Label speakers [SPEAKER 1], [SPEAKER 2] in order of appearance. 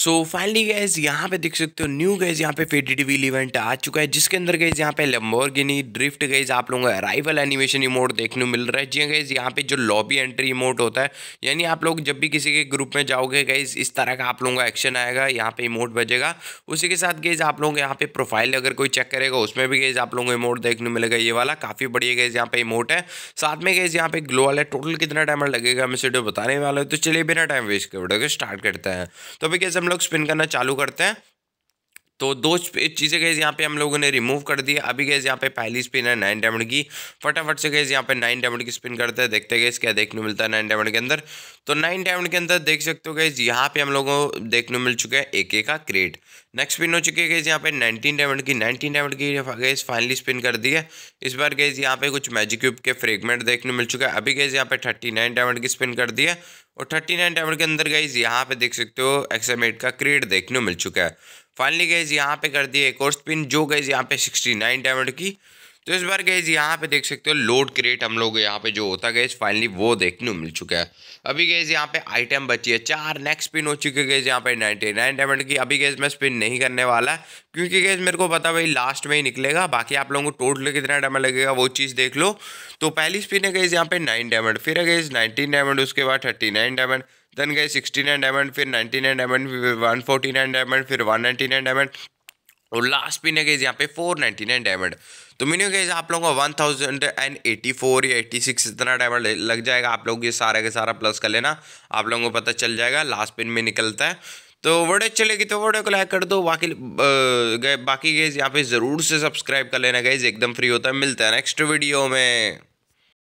[SPEAKER 1] so finally gas यहाँ पे देख सकते हो न्यू गैस यहाँ पे फेटी व्हील इवेंट आ चुका है जिसके अंदर गैस यहाँ पे गिनी ड्रिफ्ट गैस आप लोगों को अराइवल एनिमेशन इमोट देखने मिल रहा है जी गैस हाँ, यहाँ पे जो लॉबी एंट्री इमोट होता है यानी आप लोग जब भी किसी के ग्रुप में जाओगे गैस इस तरह का आप लोगों का एक्शन आएगा यहाँ पे इमोट बजेगा उसी के साथ गैस आप लोगों को यहाँ पे प्रोफाइल अगर कोई चेक करेगा उसमें भी गैस आप लोगों को इमोट देखने मिलेगा ये वाला काफ़ी बढ़िया गैस यहाँ पे इमोट है साथ में गैस यहाँ पे ग्लो वाला टोटल कितना टाइम लगेगा मैं सीडियो बताने वाला है तो चलिए बिना टाइम वेस्ट करोगे स्टार्ट करते हैं तो अभी कैसे हम लोग स्पिन करना चालू करते हैं तो दो चीज़ें गई यहाँ पे हम लोगों ने रिमूव कर दिया अभी गए यहाँ पे पहली स्पिन है नाइन डायमंड की फटाफट से गए यहाँ पे नाइन डायमंड की स्पिन करते हैं देखते गए क्या देखने मिलता है नाइन डायमंड के अंदर तो नाइन डायमंड के अंदर देख सकते हो गए यहाँ पे हम लोगों को देखने मिल चुके हैं एक एक का क्रेड नेक्स्ट स्पिन हो चुके गए यहाँ पे नाइनटीन डायमंड की नाइनटीन डायमंड की गए फाइनली स्पिन कर दी है इस बार गए यहाँ पे कुछ मैजिक्यूब के फ्रेगमेंट देखने मिल चुका है अभी गए यहाँ पे थर्टी नाइन डायमंड की स्पिन कर दिया है और थर्टी नाइन टाइमर के अंदर गाइज यहाँ पे देख सकते हो एक्सामेट का क्रेड देखने को मिल चुका है फाइनली गाइज यहाँ पे कर दिए एक और स्पिन जो गाइज यहाँ पे सिक्सटी नाइन टाइमर की तो इस बार गैज यहाँ पे देख सकते हो लोड क्रिएट हम लोग यहाँ पे जो होता गए फाइनली वो देखने को मिल चुका है अभी गैज यहाँ पे आइटम बची है चार नेक्स्ट स्पिन हो चुकी है गैज यहाँ पे नाइनटी नाइन डायमंड की अभी गैज मैं स्पिन नहीं करने वाला क्योंकि गए मेरे को पता भाई लास्ट में ही निकलेगा बाकी आप लोगों को टोटल कितना डायमंड लगेगा वो चीज़ देख लो तो पहली स्पिन है गैज यहाँ पे नाइन डायमंड फिर है गैज नाइनटीन डायमंड उसके बाद थर्टी नाइन डायमंड देन गए सिक्सटी नाइन डायमंड फिर नाइन्टी नाइन डायमंड फिर वन फोर्टी नाइन डायमंड फिर वन नाइनटी नाइन डायमंड और लास्ट पिन है गैस यहाँ पे फोर नाइन्टी नाइन डायमंड तो मिनिमम गैस आप लोगों का फोर या सिक्स इतना डायमंड लग जाएगा आप लोग ये सारा के सारा प्लस कर लेना आप लोगों को पता चल जाएगा लास्ट पिन में निकलता है तो वीडियो चलेगी तो वीडियो को लाइक कर दो बाकी गए बाकी गैस यहाँ पे ज़रूर से सब्सक्राइब कर लेना गैस एकदम फ्री होता है मिलता है नेक्स्ट वीडियो में